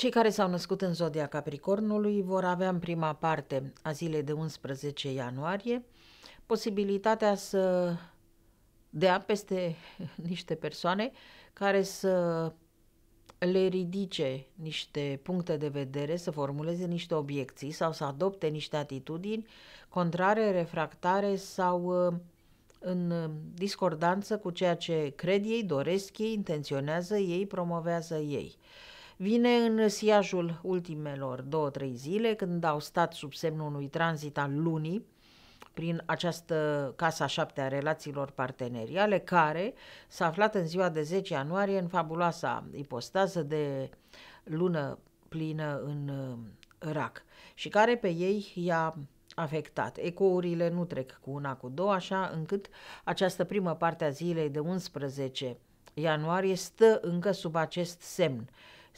Cei care s-au născut în zodia Capricornului vor avea în prima parte a zilei de 11 ianuarie posibilitatea să dea peste niște persoane care să le ridice niște puncte de vedere, să formuleze niște obiecții sau să adopte niște atitudini contrare, refractare sau ă, în discordanță cu ceea ce cred ei, doresc ei, intenționează ei, promovează ei vine în siajul ultimelor două-trei zile, când au stat sub semnul unui tranzit al lunii, prin această Casa 7 a relațiilor parteneriale, care s-a aflat în ziua de 10 ianuarie în fabuloasa ipostază de lună plină în uh, rac și care pe ei i-a afectat. Ecourile nu trec cu una cu două, așa încât această primă parte a zilei de 11 ianuarie stă încă sub acest semn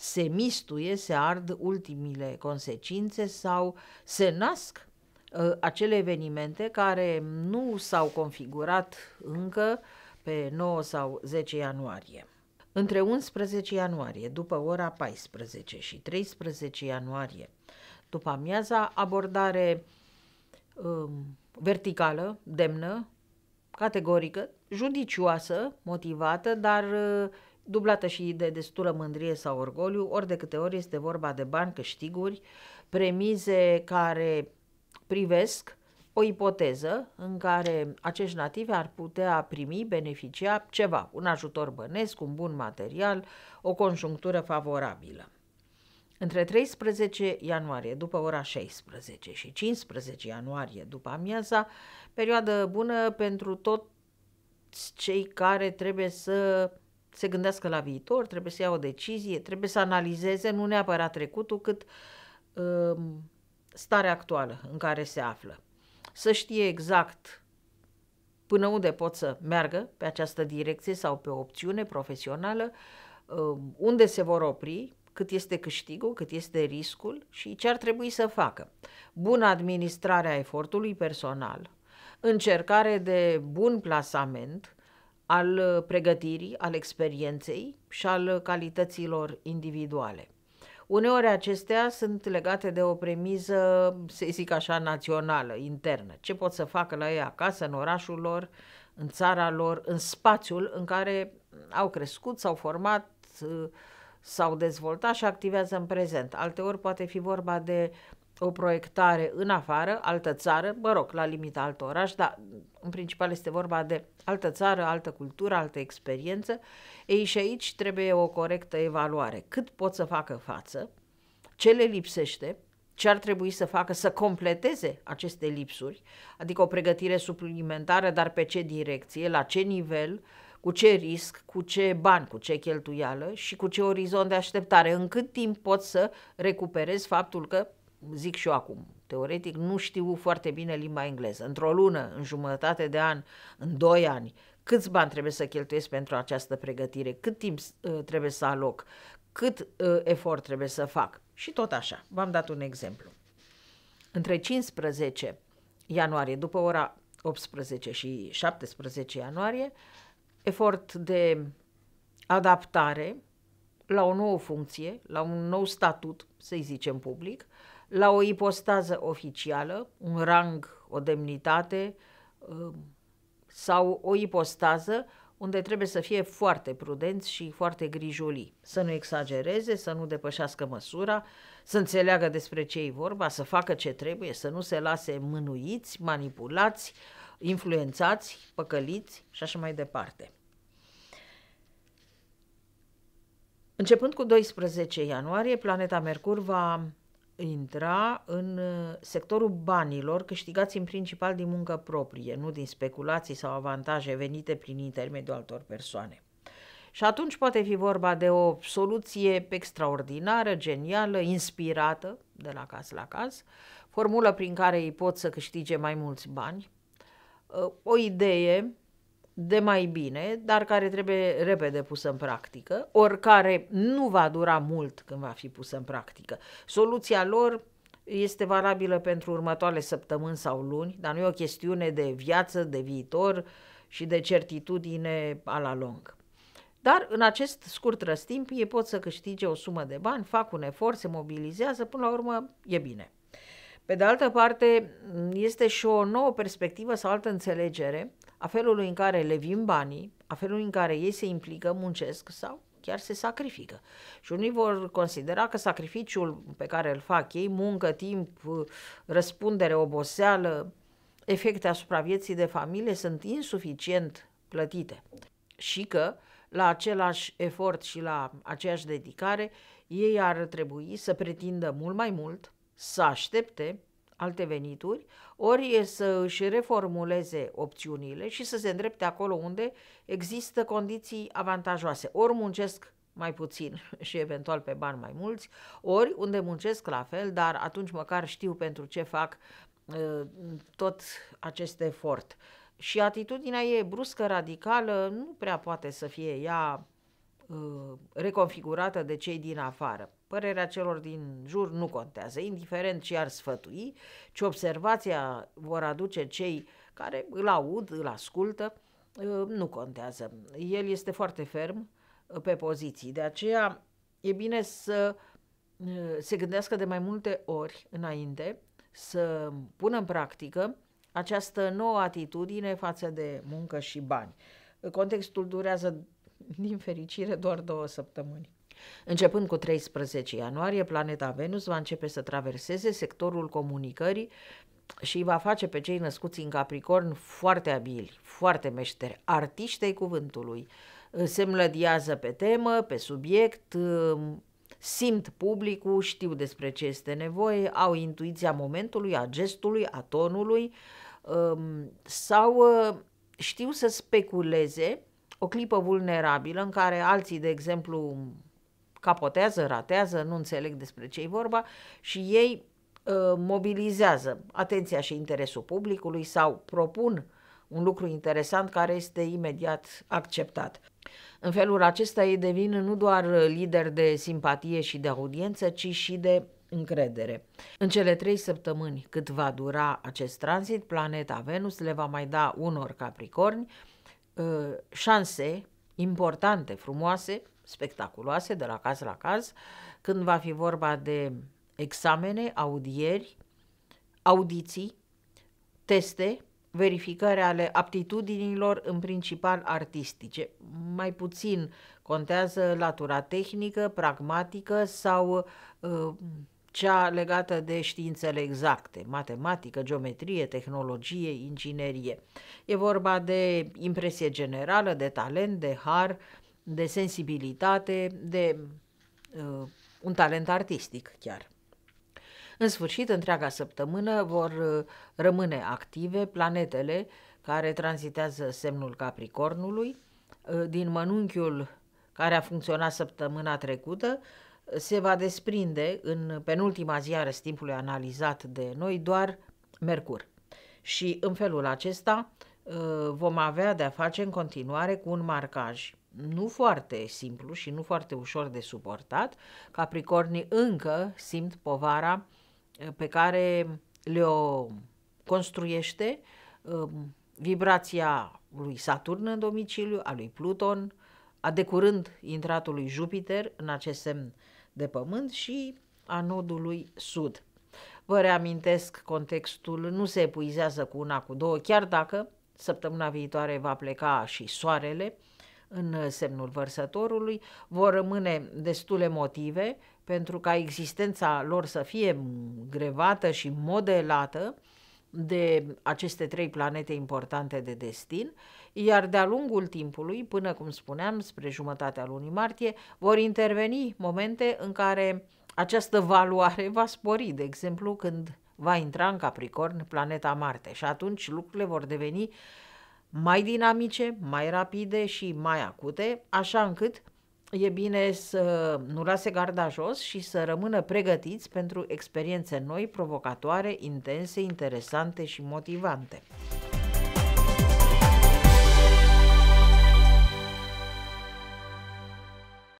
se mistuie, se ard ultimile consecințe sau se nasc uh, acele evenimente care nu s-au configurat încă pe 9 sau 10 ianuarie. Între 11 ianuarie, după ora 14 și 13 ianuarie, după amiaza, abordare uh, verticală, demnă, categorică, judicioasă, motivată, dar uh, dublată și de destulă mândrie sau orgoliu, ori de câte ori este vorba de bani, câștiguri, premize care privesc o ipoteză în care acești nativi ar putea primi, beneficia ceva, un ajutor bănesc, un bun material, o conjunctură favorabilă. Între 13 ianuarie după ora 16 și 15 ianuarie după amiaza, perioadă bună pentru toți cei care trebuie să se gândească la viitor, trebuie să ia o decizie, trebuie să analizeze nu neapărat trecutul, cât uh, starea actuală în care se află. Să știe exact până unde pot să meargă pe această direcție sau pe o opțiune profesională, uh, unde se vor opri, cât este câștigul, cât este riscul și ce ar trebui să facă. Bună administrare a efortului personal, încercare de bun plasament, al uh, pregătirii, al experienței și al uh, calităților individuale. Uneori acestea sunt legate de o premiză, să zic așa, națională, internă. Ce pot să facă la ei acasă, în orașul lor, în țara lor, în spațiul în care au crescut, s-au format, uh, s-au dezvoltat și activează în prezent. Alteori poate fi vorba de o proiectare în afară, altă țară, mă rog, la limita alt oraș, dar în principal este vorba de altă țară, altă cultură, altă experiență. Ei și aici trebuie o corectă evaluare. Cât pot să facă față, ce le lipsește, ce ar trebui să facă să completeze aceste lipsuri, adică o pregătire suplimentară, dar pe ce direcție, la ce nivel, cu ce risc, cu ce bani, cu ce cheltuială și cu ce orizont de așteptare, în cât timp pot să recuperez faptul că zic și eu acum, teoretic, nu știu foarte bine limba engleză. Într-o lună, în jumătate de an, în doi ani, câți bani trebuie să cheltuiesc pentru această pregătire, cât timp uh, trebuie să aloc, cât uh, efort trebuie să fac. Și tot așa, v-am dat un exemplu. Între 15 ianuarie, după ora 18 și 17 ianuarie, efort de adaptare la o nouă funcție, la un nou statut, să-i zicem public, uh, la o ipostază oficială, un rang, o demnitate um, sau o ipostază unde trebuie să fie foarte prudenți și foarte grijulii, să nu exagereze, să nu depășească măsura, să înțeleagă despre ce e vorba, să facă ce trebuie, să nu se lase mânuiți, manipulați, influențați, păcăliți și așa mai departe. Începând cu 12 ianuarie, planeta Mercur va intra în uh, sectorul banilor câștigați în principal din muncă proprie, nu din speculații sau avantaje venite prin intermediul altor persoane. Și atunci poate fi vorba de o soluție extraordinară, genială, inspirată de la caz la caz, formulă prin care ei pot să câștige mai mulți bani, uh, o idee de mai bine, dar care trebuie repede pusă în practică, ori care nu va dura mult când va fi pusă în practică. Soluția lor este valabilă pentru următoarele săptămâni sau luni, dar nu e o chestiune de viață, de viitor și de certitudine a la lung. Dar în acest scurt răstimp ei pot să câștige o sumă de bani, fac un efort, se mobilizează, până la urmă e bine. Pe de altă parte, este și o nouă perspectivă sau altă înțelegere a felului în care le vin banii, a felului în care ei se implică, muncesc sau chiar se sacrifică. Și unii vor considera că sacrificiul pe care îl fac ei, muncă, timp, răspundere, oboseală, efecte asupra vieții de familie sunt insuficient plătite și că la același efort și la aceeași dedicare ei ar trebui să pretindă mult mai mult să aștepte alte venituri, ori e să își reformuleze opțiunile și să se îndrepte acolo unde există condiții avantajoase. Ori muncesc mai puțin și eventual pe bani mai mulți, ori unde muncesc la fel, dar atunci măcar știu pentru ce fac uh, tot acest efort. Și atitudinea e bruscă, radicală, nu prea poate să fie ea uh, reconfigurată de cei din afară. Părerea celor din jur nu contează, indiferent ce ar sfătui, ce observația vor aduce cei care îl aud, îl ascultă, ă, nu contează. El este foarte ferm ă, pe poziții, de aceea e bine să ă, se gândească de mai multe ori înainte să pună în practică această nouă atitudine față de muncă și bani. Contextul durează, din fericire, doar două săptămâni. Începând cu 13 ianuarie, planeta Venus va începe să traverseze sectorul comunicării și îi va face pe cei născuți în Capricorn foarte abili, foarte meșteri, artiștei cuvântului. Se mlădiază pe temă, pe subiect, simt publicul, știu despre ce este nevoie, au intuiția momentului, a gestului, a tonului sau ă, știu să speculeze o clipă vulnerabilă în care alții, de exemplu, capotează, ratează, nu înțeleg despre ce e vorba și ei uh, mobilizează atenția și interesul publicului sau propun un lucru interesant care este imediat acceptat. În felul acesta ei devin nu doar lideri de simpatie și de audiență, ci și de încredere. În cele trei săptămâni cât va dura acest tranzit, planeta Venus le va mai da unor capricorni uh, șanse importante, frumoase, spectaculoase de la caz la caz, când va fi vorba de examene, audieri, audiții, teste, verificare ale aptitudinilor, în principal artistice. Mai puțin contează latura tehnică, pragmatică sau uh, cea legată de științele exacte, matematică, geometrie, tehnologie, inginerie. E vorba de impresie generală, de talent, de har, de sensibilitate, de uh, un talent artistic chiar. În sfârșit, întreaga săptămână vor uh, rămâne active planetele care tranzitează semnul Capricornului. Uh, din mănunchiul care a funcționat săptămâna trecută, se va desprinde în penultima zi a răstimpului analizat de noi doar Mercur. Și în felul acesta uh, vom avea de-a face în continuare cu un marcaj nu foarte simplu și nu foarte ușor de suportat, capricornii încă simt povara eh, pe care le-o construiește eh, vibrația lui Saturn în domiciliu, a lui Pluton, a decurând intratul lui Jupiter în acest semn de pământ și a nodului sud. Vă reamintesc, contextul nu se epuizează cu una, cu două, chiar dacă săptămâna viitoare va pleca și soarele, în uh, semnul vărsătorului, vor rămâne destule motive pentru ca existența lor să fie grevată și modelată de aceste trei planete importante de destin, iar de-a lungul timpului, până cum spuneam, spre jumătatea lunii martie, vor interveni momente în care această valoare va spori, de exemplu, când va intra în Capricorn planeta Marte și atunci lucrurile vor deveni uh, mai dinamice, mai rapide și mai acute, așa încât e bine să nu lase garda jos și să rămână pregătiți pentru experiențe noi, provocatoare, intense, interesante și motivante.